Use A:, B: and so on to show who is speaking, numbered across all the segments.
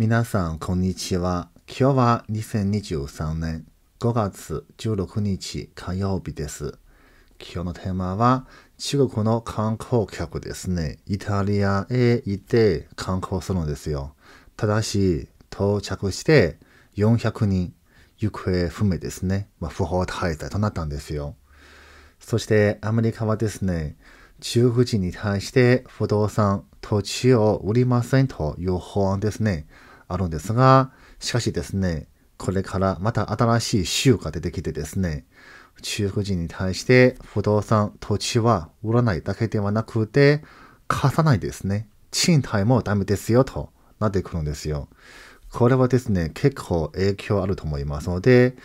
A: 皆さん、こんにちは。今日は2023年5月16日火曜日です。今日のテーマは中国の観光客ですね。イタリアへ行って観光するんですよ。ただし、到着して400人行方不明ですね。まあ、不法滞在となったんですよ。そしてアメリカはですね、中国人に対して不動産、土地を売りませんという法案ですね。あるんですが、しかしですね、これからまた新しい州が出てきてですね、中国人に対して不動産、土地は売らないだけではなくて、貸さないですね。賃貸もダメですよとなってくるんですよ。これはですね、結構影響あると思いますので、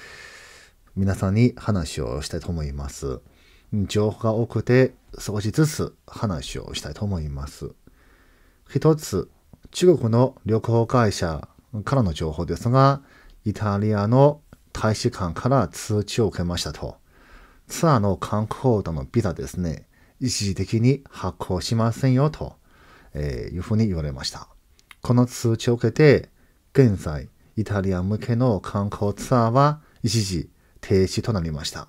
A: 皆さんに話をしたいと思います。情報が多くて少しずつ話をしたいと思います。一つ中国の旅行会社からの情報ですが、イタリアの大使館から通知を受けましたと。ツアーの観光団のビザですね、一時的に発行しませんよと、えいうふうに言われました。この通知を受けて、現在、イタリア向けの観光ツアーは一時停止となりました。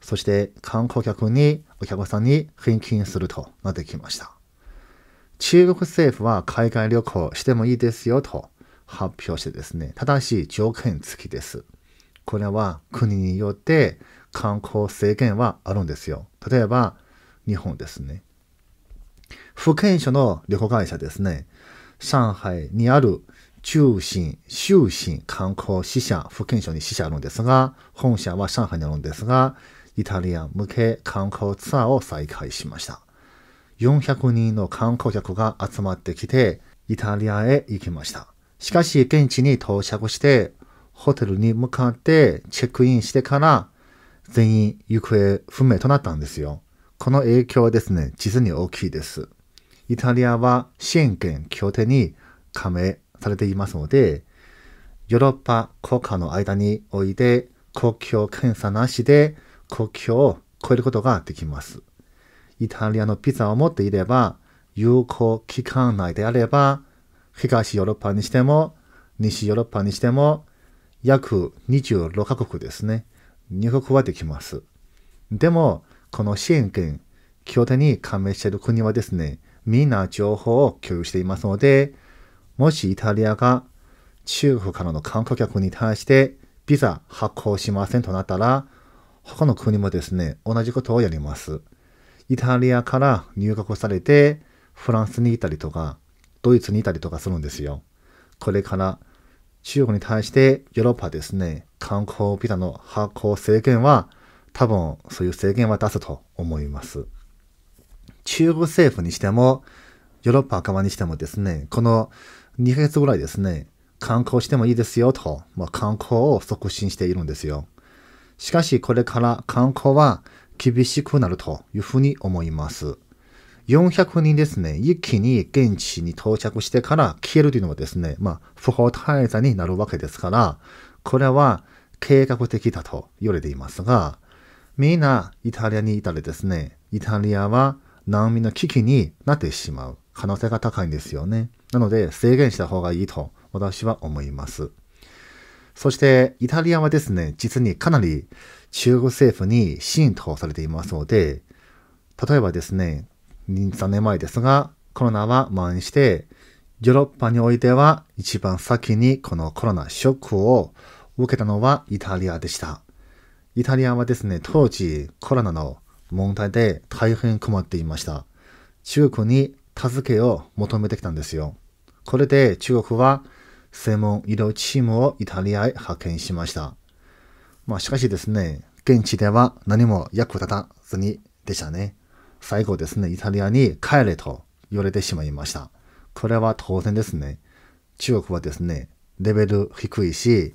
A: そして観光客にお客さんに返金するとなってきました。中国政府は海外旅行してもいいですよと発表してですね、ただし条件付きです。これは国によって観光制限はあるんですよ。例えば、日本ですね。福建省の旅行会社ですね。上海にある中心、終身観光支社、福建省に支社あるんですが、本社は上海にあるんですが、イタリアン向け観光ツアーを再開しました。400人の観光客が集まってきて、イタリアへ行きました。しかし、現地に到着して、ホテルに向かってチェックインしてから、全員行方不明となったんですよ。この影響はですね、実に大きいです。イタリアは支援権協定に加盟されていますので、ヨーロッパ国家の間において、国境検査なしで国境を越えることができます。イタリアのビザを持っていれば、有効期間内であれば、東ヨーロッパにしても、西ヨーロッパにしても、約26カ国ですね。入国はできます。でも、この支援権、協定に加盟している国はですね、みんな情報を共有していますので、もしイタリアが中国からの観光客に対してビザ発行しませんとなったら、他の国もですね、同じことをやります。イタリアから入学されて、フランスにいたりとか、ドイツにいたりとかするんですよ。これから中国に対してヨーロッパですね、観光ビザの発行制限は多分そういう制限は出すと思います。中国政府にしても、ヨーロッパ側にしてもですね、この2ヶ月ぐらいですね、観光してもいいですよと、まあ、観光を促進しているんですよ。しかしこれから観光は厳しくなるというふうに思います。400人ですね、一気に現地に到着してから消えるというのはですね、まあ、不法滞在になるわけですから、これは計画的だと言われていますが、みんなイタリアにいたらですね、イタリアは難民の危機になってしまう可能性が高いんですよね。なので制限した方がいいと私は思います。そしてイタリアはですね、実にかなり中国政府に浸透されていますので、例えばですね、3年前ですが、コロナは蔓延して、ヨーロッパにおいては一番先にこのコロナショックを受けたのはイタリアでした。イタリアはですね、当時コロナの問題で大変困っていました。中国に助けを求めてきたんですよ。これで中国は専門医療チームをイタリアへ派遣しました。まあしかしですね、現地では何も役立たずにでしたね。最後ですね、イタリアに帰れと言われてしまいました。これは当然ですね。中国はですね、レベル低いし、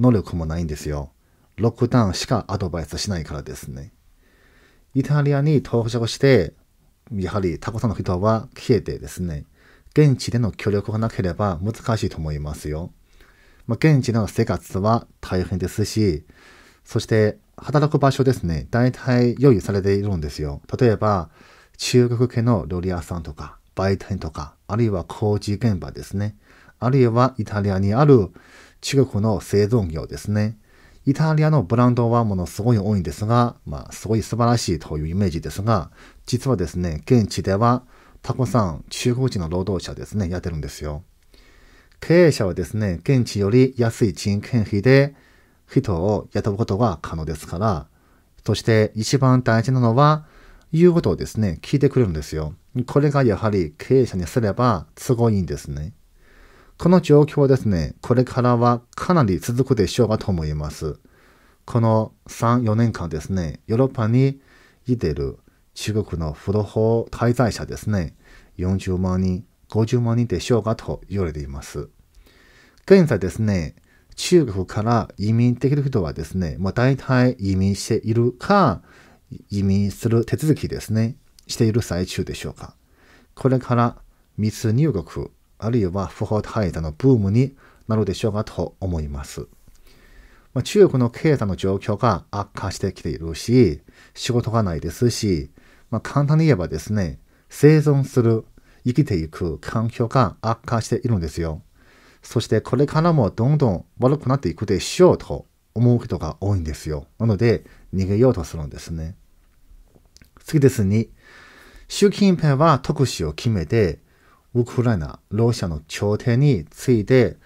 A: 能力もないんですよ。ロックダウンしかアドバイスしないからですね。イタリアに到着して、やはりたくさんの人は消えてですね、現地での協力がなければ難しいと思いますよ。まあ、現地の生活は大変ですし、そして働く場所ですね、大体用意されているんですよ。例えば、中国系の料理屋さんとか、売店とか、あるいは工事現場ですね。あるいはイタリアにある中国の製造業ですね。イタリアのブランドはものすごい多いんですが、まあ、すごい素晴らしいというイメージですが、実はですね、現地ではたくさん中国人の労働者ですね、やってるんですよ。経営者はですね、現地より安い人件費で人を雇うことが可能ですから、そして一番大事なのは、言うことをですね、聞いてくれるんですよ。これがやはり経営者にすれば都合いいんですね。この状況はですね、これからはかなり続くでしょうかと思います。この3、4年間ですね、ヨーロッパにいている中国の不老法滞在者ですね、40万人、50万人でしょうかと言われています。現在ですね、中国から移民できる人はですね、まあ、大体移民しているか、移民する手続きですね、している最中でしょうか。これから密入国、あるいは不法滞在のブームになるでしょうかと思います。まあ、中国の経済の状況が悪化してきているし、仕事がないですし、まあ、簡単に言えばですね、生存する、生きていく環境が悪化しているんですよ。そしてこれからもどんどん悪くなっていくでしょうと思う人が多いんですよ。なので、逃げようとするんですね。次ですに、習近平は特使を決めて、ウクライナ、ロシアの朝廷について、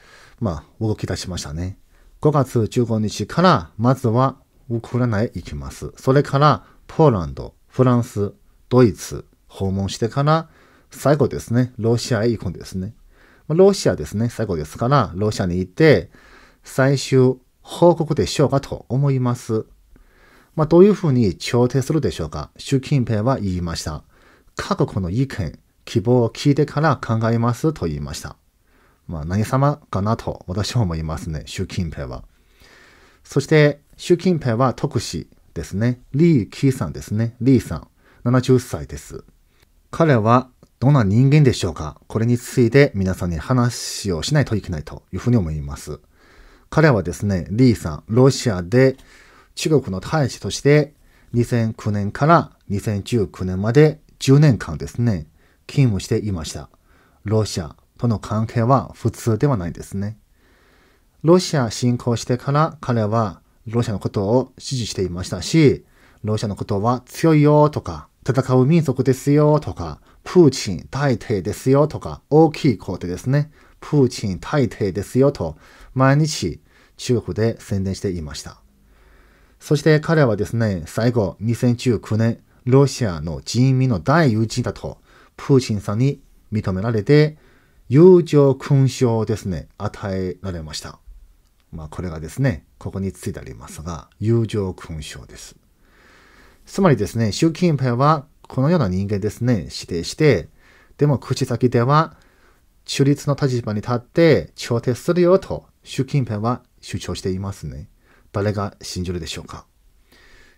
A: まあ、動き出しましたね。5月15日から、まずはウクライナへ行きます。それから、ポーランド、フランス、ドイツ訪問してから、最後ですね、ロシアへ行くんですね。ロシアですね、最後ですから、ロシアに行って、最終報告でしょうかと思います。まあ、どういうふうに調停するでしょうか習近平は言いました。各国の意見、希望を聞いてから考えますと言いました。まあ、何様かなと私は思いますね、習近平は。そして、習近平は特使ですね。リー・キーさんですね。リーさん。70歳です。彼はどんな人間でしょうかこれについて皆さんに話をしないといけないというふうに思います。彼はですね、リーさん、ロシアで中国の大使として2009年から2019年まで10年間ですね、勤務していました。ロシアとの関係は普通ではないですね。ロシア侵攻してから彼はロシアのことを支持していましたし、ロシアのことは強いよとか、戦う民族ですよとか、プーチン大帝ですよとか、大きい皇帝ですね。プーチン大帝ですよと、毎日中国で宣伝していました。そして彼はですね、最後、2019年、ロシアの人民の大友人だと、プーチンさんに認められて、友情勲章をですね、与えられました。まあ、これがですね、ここについてありますが、友情勲章です。つまりですね、習近平はこのような人間ですね、指定して、でも口先では中立の立場に立って調停するよと習近平は主張していますね。誰が信じるでしょうか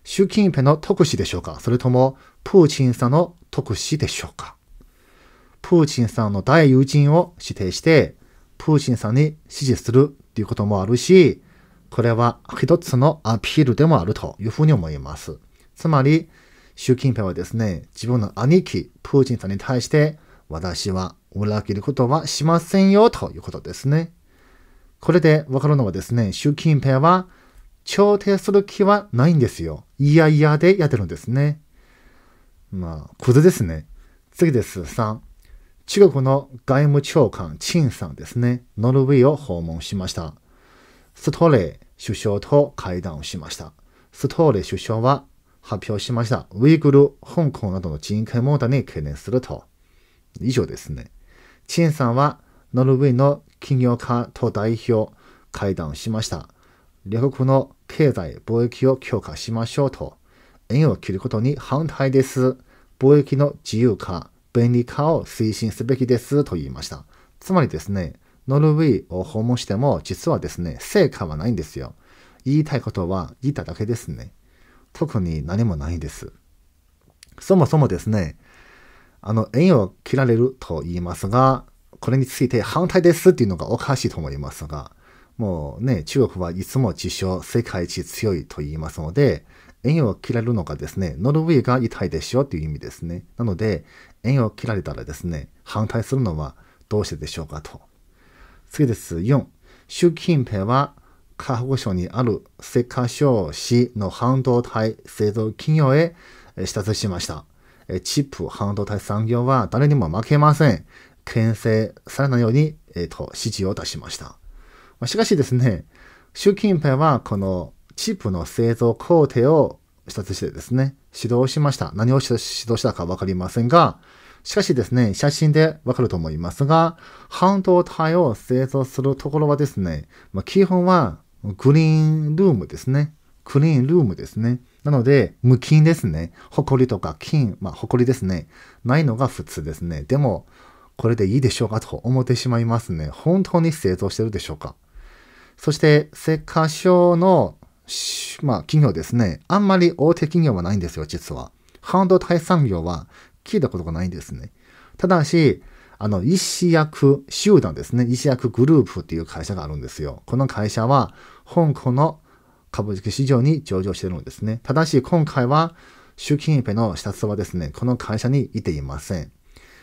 A: 習近平の特使でしょうかそれともプーチンさんの特使でしょうかプーチンさんの大友人を指定して、プーチンさんに支持するということもあるし、これは一つのアピールでもあるというふうに思います。つまり、習近平はですね、自分の兄貴、プーチンさんに対して、私は裏切ることはしませんよということですね。これでわかるのはですね、習近平は調停する気はないんですよ。いやいやでやってるんですね。まあ、クズですね。次です。3。中国の外務長官、陳さんですね。ノルウェーを訪問しました。ストレー首相と会談をしました。ストレー首相は発表しました。ウイグル、香港などの人権問題に懸念すると。以上ですね。チンさんは、ノルウェーの企業家と代表会談しました。両国の経済、貿易を強化しましょうと。縁を切ることに反対です。貿易の自由化、便利化を推進すべきですと言いました。つまりですね、ノルウェーを訪問しても実はですね、成果はないんですよ。言いたいことは言っただけですね。特に何もないです。そもそもですね、あの、縁を切られると言いますが、これについて反対ですっていうのがおかしいと思いますが、もうね、中国はいつも自称世界一強いと言いますので、縁を切られるのがですね、ノルウェーが痛いでしょっていう意味ですね。なので、縁を切られたらですね、反対するのはどうしてでしょうかと。次です。4、習近平は鹿児省にある石化省市の半導体製造企業へ視察しました。チップ半導体産業は誰にも負けません。牽制されないように、えー、と指示を出しました。しかしですね、習近平はこのチップの製造工程を視察してですね、指導しました。何を指導したかわかりませんが、しかしですね、写真でわかると思いますが、半導体を製造するところはですね、まあ、基本はクリーンルームですね。クリーンルームですね。なので、無菌ですね。ホコリとか菌、まあ、ホコリですね。ないのが普通ですね。でも、これでいいでしょうかと思ってしまいますね。本当に製造してるでしょうかそして、石化症の、まあ、企業ですね。あんまり大手企業はないんですよ、実は。半導体産業は聞いたことがないんですね。ただし、あの、医師役集団ですね。医師役グループっていう会社があるんですよ。この会社は、香港の株式市場に上場しているのですね。ただし今回は習近平の視察はですね、この会社にいていません。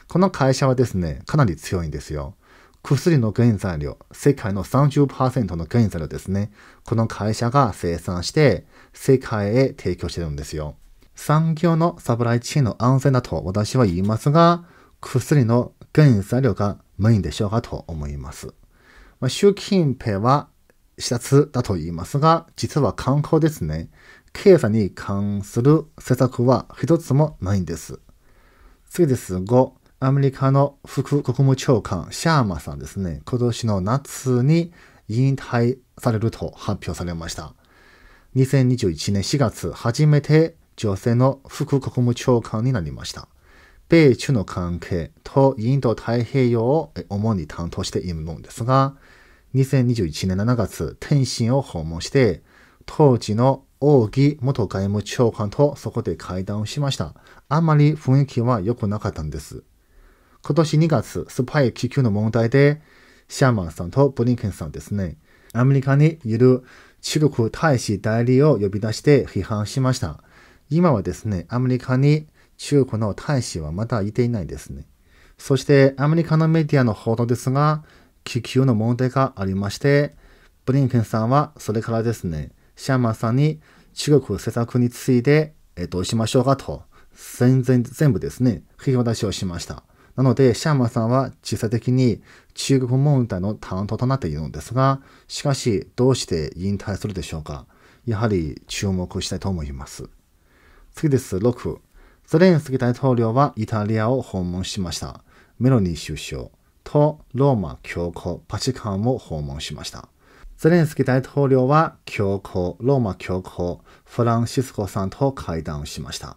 A: この会社はですね、かなり強いんですよ。薬の原材料、世界の30%の原材料ですね。この会社が生産して世界へ提供してるんですよ。産業のサプライチェーンの安全だと私は言いますが、薬の原材料がメインでしょうかと思います。まあ、習近平は視察だと言いますが、実は観光ですね。経済に関する施策は一つもないんです。次です。5、アメリカの副国務長官、シャーマさんですね。今年の夏に引退されると発表されました。2021年4月、初めて女性の副国務長官になりました。米中の関係とインド太平洋を主に担当しているのですが、2021年7月、天津を訪問して、当時の王毅元外務長官とそこで会談をしました。あまり雰囲気は良くなかったんです。今年2月、スパイ気球の問題で、シャーマンさんとブリンケンさんですね、アメリカにいる中国大使代理を呼び出して批判しました。今はですね、アメリカに中国の大使はまだいていないですね。そしてアメリカのメディアの報道ですが、気球の問題がありまして、ブリンケンさんはそれからですね、シャーマンさんに中国政策について、えどうしましょうかと、全然全部ですね、引き渡しをしました。なので、シャーマンさんは実際的に中国問題の担当となっているのですが、しかし、どうして引退するでしょうかやはり注目したいと思います。次です、6。ゼレンスキー大統領はイタリアを訪問しました。メロニー首相。とローマ教皇パチカンを訪問しました。ゼレンスキー大統領は教皇、ローマ教皇、フランシスコさんと会談しました。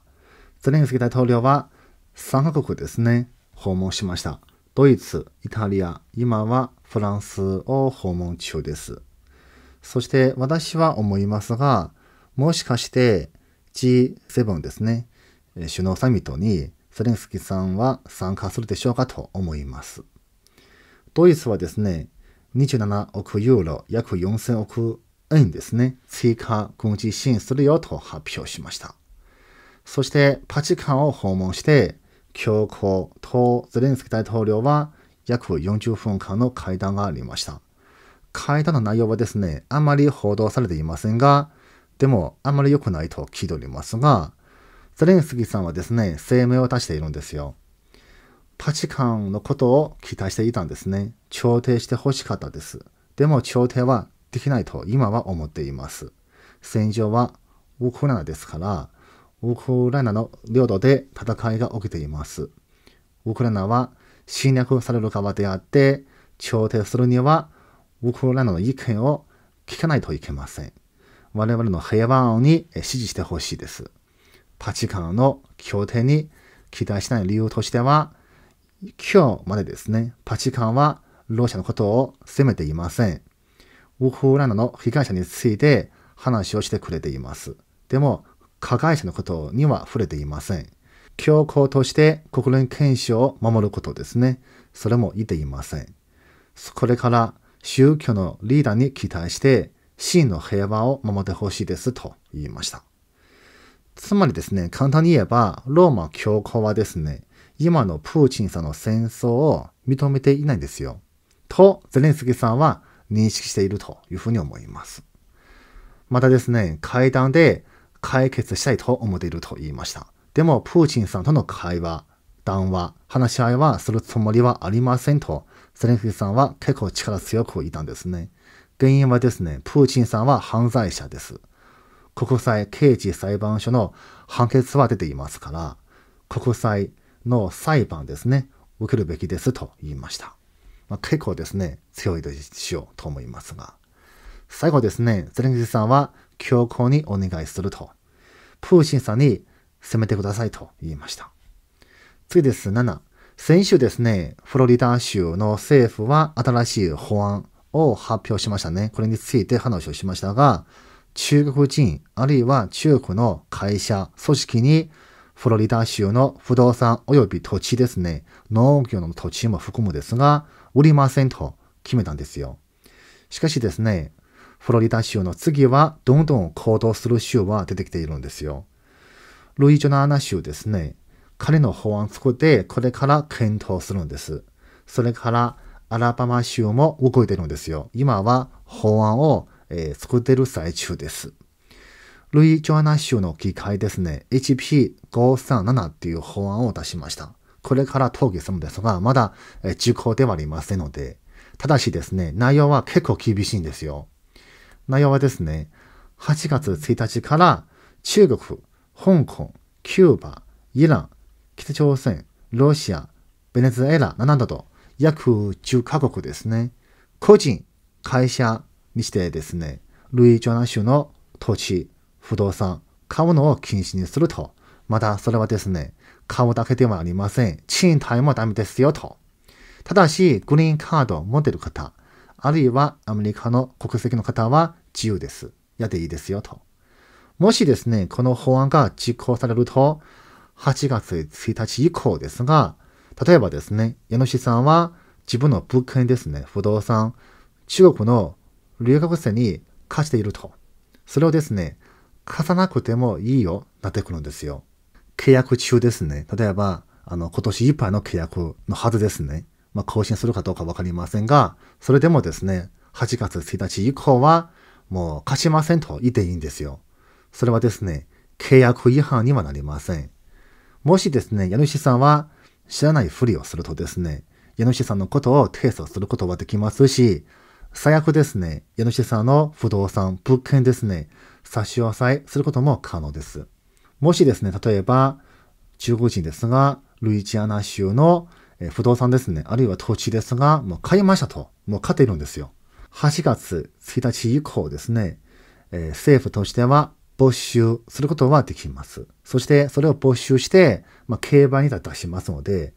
A: ゼレンスキー大統領は3カ国ですね、訪問しました。ドイツ、イタリア、今はフランスを訪問中です。そして私は思いますが、もしかして G7 ですね、首脳サミットにゼレンスキーさんは参加するでしょうかと思います。ドイツはですね、27億ユーロ、約4000億円ですね、追加軍事支援するよと発表しました。そしてパチカンを訪問して、強硬とゼレンスキー大統領は約40分間の会談がありました。会談の内容はですね、あまり報道されていませんが、でもあまり良くないと聞いておりますが、ゼレンスキーさんはですね、声明を出しているんですよ。パチカンのことを期待していたんですね。調停して欲しかったです。でも調停はできないと今は思っています。戦場はウクライナですから、ウクライナの領土で戦いが起きています。ウクライナは侵略される側であって、調停するにはウクライナの意見を聞かないといけません。我々の平和に支持してほしいです。パチカンの協定に期待しない理由としては、今日までですね、パチカンはロシアのことを責めていません。ウクライナの被害者について話をしてくれています。でも、加害者のことには触れていません。強行として国連憲章を守ることですね。それも言っていません。これから宗教のリーダーに期待して、真の平和を守ってほしいですと言いました。つまりですね、簡単に言えば、ローマ教皇はですね、今のプーチンさんの戦争を認めていないんですよ。と、ゼレンスキーさんは認識しているというふうに思います。またですね、会談で解決したいと思っていると言いました。でも、プーチンさんとの会話、談話、話し合いはするつもりはありませんと、ゼレンスキーさんは結構力強く言ったんですね。原因はですね、プーチンさんは犯罪者です。国際刑事裁判所の判決は出ていますから、国際の裁判ですね、受けるべきですと言いました。まあ、結構ですね、強いでしようと思いますが。最後ですね、ゼレンスさんは強硬にお願いすると、プーチンさんに攻めてくださいと言いました。次です。7。先週ですね、フロリダ州の政府は新しい法案を発表しましたね。これについて話をしましたが、中国人、あるいは中国の会社、組織にフロリダ州の不動産及び土地ですね、農業の土地も含むですが、売りませんと決めたんですよ。しかしですね、フロリダ州の次はどんどん行動する州は出てきているんですよ。ルイジョナーナ州ですね、彼の法案作ってこれから検討するんです。それからアラバマ州も動いてるんですよ。今は法案を、作ってる最中です。ルイ・ジョアナ州の議会ですね、HP537 っていう法案を出しました。これから討議するんですが、まだ時効ではありませんので、ただしですね、内容は結構厳しいんですよ。内容はですね、8月1日から中国、香港、キューバ、イラン、北朝鮮、ロシア、ベネズエラなどと約10カ国ですね、個人、会社にしてですね、ルイ・ジョナ州の土地、不動産、買うのを禁止にすると。またそれはですね、買うだけではありません。賃貸もダメですよと。ただし、グリーンカードを持っている方、あるいはアメリカの国籍の方は自由です。やっていいですよと。もしですね、この法案が実行されると、8月1日以降ですが、例えばですね、家主さんは自分の物件ですね、不動産、中国の留学生に貸していると。それをですね、貸さなくてもいいよ、なってくるんですよ。契約中ですね。例えば、あの、今年いっぱいの契約のはずですね。まあ、更新するかどうかわかりませんが、それでもですね、8月1日以降は、もう貸しませんと言っていいんですよ。それはですね、契約違反にはなりません。もしですね、家主さんは知らないふりをするとですね、家主さんのことを提訴することはできますし、最悪ですね、家主さんの不動産、物件ですね、差し押さえすることも可能です。もしですね、例えば、中国人ですが、ルイジアナ州の不動産ですね、あるいは土地ですが、もう買いましたと、もう買っているんですよ。8月1日以降ですね、え政府としては没収することはできます。そしてそれを没収して、まあ、競売に出しますので、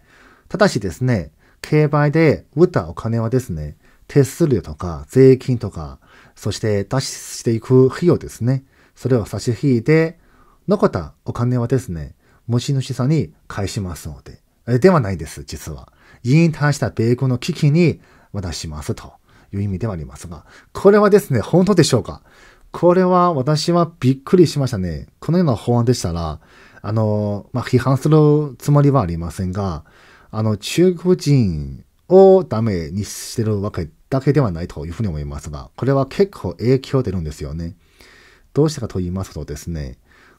A: ただしですね、競売で売ったお金はですね、手数料とか税金とか、そして脱出していく費用ですね。それを差し引いて、残ったお金はですね、持ち主さんに返しますので。えではないです、実は。引退した米軍の危機に渡しますという意味ではありますが、これはですね、本当でしょうかこれは私はびっくりしましたね。このような法案でしたら、あの、まあ、批判するつもりはありませんが、あの、中国人をダメにしてるわけだけではないというふうに思いますが、これは結構影響出るんですよね。どうしてかと言いますとですね、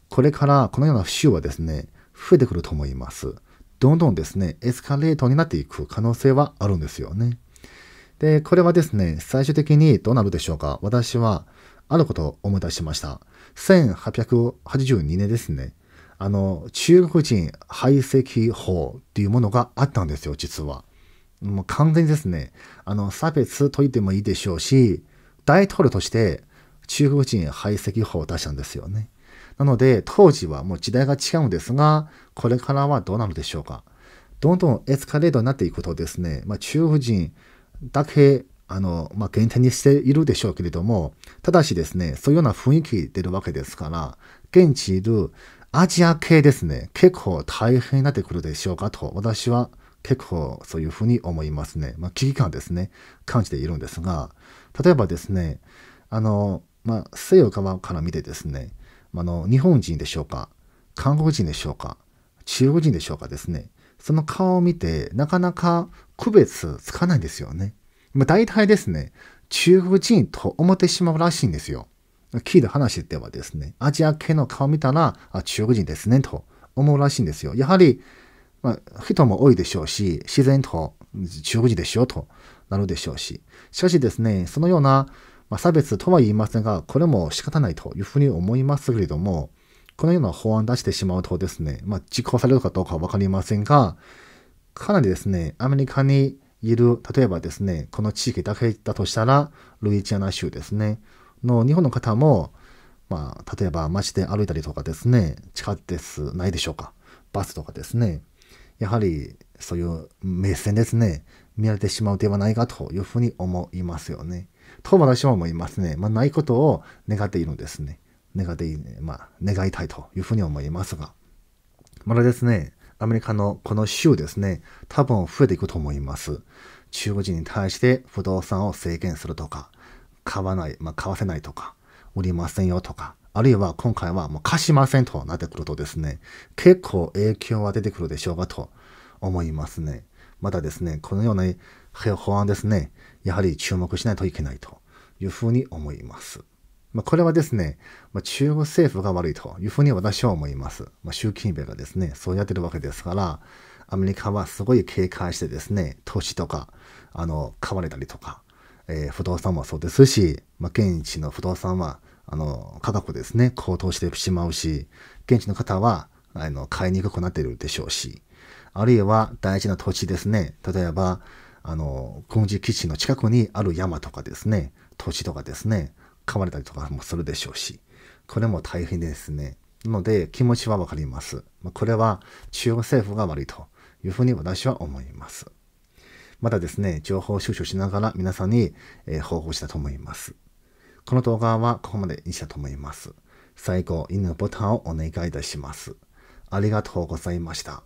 A: これからこのような州はですね、増えてくると思います。どんどんですね、エスカレートになっていく可能性はあるんですよね。で、これはですね、最終的にどうなるでしょうか私は、あることを思い出しました。1882年ですね。あの、中国人排斥法っていうものがあったんですよ、実は。もう完全にですね、あの、差別と言ってもいいでしょうし、大統領として中国人排斥法を出したんですよね。なので、当時はもう時代が違うんですが、これからはどうなるでしょうか。どんどんエスカレートになっていくとですね、まあ、中国人だけあの、まあ、限定にしているでしょうけれども、ただしですね、そういうような雰囲気出るわけですから、現地いるアジア系ですね、結構大変になってくるでしょうかと私は結構そういうふうに思いますね。まあ、危機感ですね、感じているんですが、例えばですね、あの、まあ、西洋側から見てですね、あの、日本人でしょうか、韓国人でしょうか、中国人でしょうかですね、その顔を見て、なかなか区別つかないんですよね。まあ、大体ですね、中国人と思ってしまうらしいんですよ。聞いた話ではですね、アジア系の顔を見たら、あ、中国人ですね、と思うらしいんですよ。やはり、まあ、人も多いでしょうし、自然と中国人でしょうとなるでしょうし、しかしですね、そのような、まあ、差別とは言いませんが、これも仕方ないというふうに思いますけれども、このような法案出してしまうとですね、まあ、実行されるかどうかはかりませんが、かなりですね、アメリカにいる、例えばですね、この地域だけだとしたら、ルイジアナ州ですね、の日本の方も、まあ、例えば街で歩いたりとかですね、地下鉄ないでしょうか、バスとかですね、やはりそういう目線ですね、見られてしまうではないかというふうに思いますよね。と私は思いますね。まあ、ないことを願っているんですね。願っていい、まあ、願いたいというふうに思いますが。まだですね、アメリカのこの州ですね、多分増えていくと思います。中国人に対して不動産を制限するとか、買わない、まあ、買わせないとか、売りませんよとか、あるいは今回はもう貸しませんとなってくるとですね、結構影響は出てくるでしょうかと思いますね。またですね、このような法案ですね、やはり注目しないといけないというふうに思います。まあ、これはですね、まあ、中国政府が悪いというふうに私は思います。まあ、習近平がですね、そうやってるわけですから、アメリカはすごい警戒してですね、投資とか、あの、買われたりとか、えー、不動産もそうですし、まあ、現地の不動産はあの、価格ですね、高騰してしまうし、現地の方は、あの、買いにくくなっているでしょうし、あるいは大事な土地ですね、例えば、あの、軍事基地の近くにある山とかですね、土地とかですね、買われたりとかもするでしょうし、これも大変ですね。なので、気持ちはわかります。これは中国政府が悪いというふうに私は思います。またですね、情報収集しながら皆さんに、え報告したと思います。この動画はここまでにしたと思います。最後、いいねボタンをお願いいたします。ありがとうございました。